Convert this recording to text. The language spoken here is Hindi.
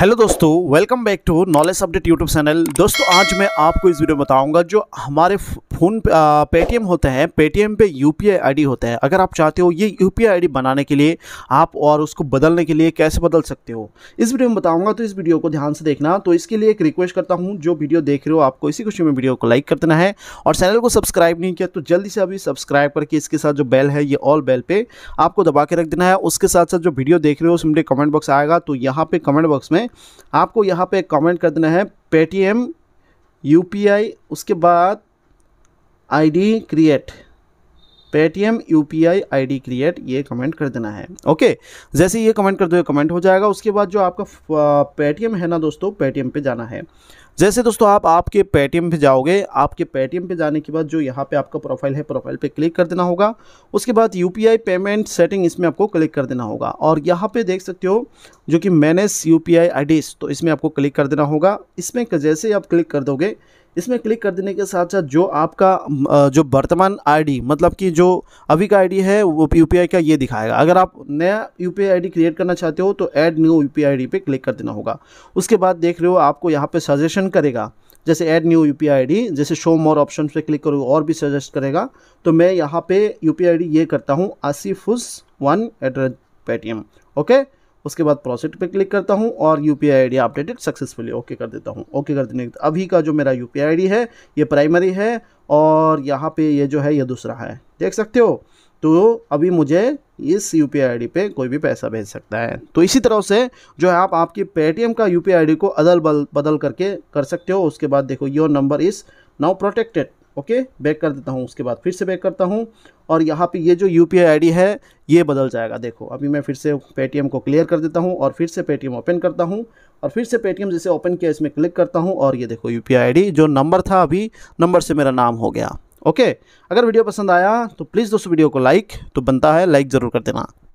हेलो दोस्तों welcome back to knowledge update YouTube channel दोस्तों आज मैं आपको इस वीडियो में बताऊंगा जो हमारे फोन पेटीएम होता है पेटीएम पे यू पी आई होता है अगर आप चाहते हो ये यू पी आई बनाने के लिए आप और उसको बदलने के लिए कैसे बदल सकते हो इस वीडियो में बताऊंगा तो इस वीडियो को ध्यान से देखना तो इसके लिए एक रिक्वेस्ट करता हूँ जो वीडियो देख रहे हो आपको इसी खुशी में वीडियो को लाइक कर देना है और चैनल को सब्सक्राइब नहीं किया तो जल्दी से अभी सब्सक्राइब करके इसके साथ जो बेल है ये ऑल बेल पर आपको दबा के रख देना है उसके साथ साथ जो वीडियो देख रहे हो उसमें कमेंट बॉक्स आएगा तो यहाँ पर कमेंट बॉक्स में आपको यहाँ पर कमेंट कर देना है पेटीएम यू उसके बाद ID create Paytm U P I I D create ये कमेंट कर देना है ओके जैसे ये कमेंट कर दो ये कमेंट हो जाएगा उसके बाद जो आपका पेटीएम है ना दोस्तों पेटीएम पे जाना है जैसे दोस्तों आप आपके पेटीएम पे जाओगे आपके पेटीएम पे जाने के बाद जो यहाँ पे आपका प्रोफाइल है प्रोफाइल पे क्लिक कर देना होगा उसके बाद यू पेमेंट सेटिंग इसमें आपको क्लिक कर देना होगा और यहाँ पे देख सकते हो जो कि मैनेज यू पी तो इसमें आपको क्लिक कर देना होगा इसमें जैसे आप क्लिक कर दोगे इसमें क्लिक कर देने के साथ साथ जो आपका जो वर्तमान आईडी मतलब कि जो अभी का आईडी है वो यूपीआई का ये दिखाएगा अगर आप नया यूपीआई आईडी क्रिएट करना चाहते हो तो ऐड न्यू यूपीआई आईडी पे क्लिक कर देना होगा उसके बाद देख रहे हो आपको यहाँ पे सजेशन सजेशन करेगा जैसे ऐड न्यू यू पी जैसे शो मोर ऑप्शन पे क्लिक करूँ और भी सजेस्ट करेगा तो मैं यहाँ पे यू पी ये करता हूँ आसिफुस वन एट पेटीएम ओके उसके बाद प्रोसेट पे क्लिक करता हूँ और U P I updated successfully okay कर देता हूँ ओके कर देने अभी का जो मेरा यू पी है ये प्राइमरी है और यहाँ पे ये जो है ये दूसरा है देख सकते हो तो अभी मुझे इस यू पी पे कोई भी पैसा भेज सकता है तो इसी तरह से जो है आप आपकी पेटीएम का यू पी को अदल बल, बदल करके कर सकते हो उसके बाद देखो your number is now protected okay back कर देता हूँ उसके बाद फिर से बैक करता हूँ और यहाँ पे ये जो यू पी है ये बदल जाएगा देखो अभी मैं फिर से पेटीएम को क्लियर कर देता हूँ और फिर से पेटीएम ओपन करता हूँ और फिर से पेटीएम जैसे ओपन किया इसमें क्लिक करता हूँ और ये देखो यू पी जो नंबर था अभी नंबर से मेरा नाम हो गया ओके अगर वीडियो पसंद आया तो प्लीज़ दोस्तों वीडियो को लाइक तो बनता है लाइक ज़रूर कर देना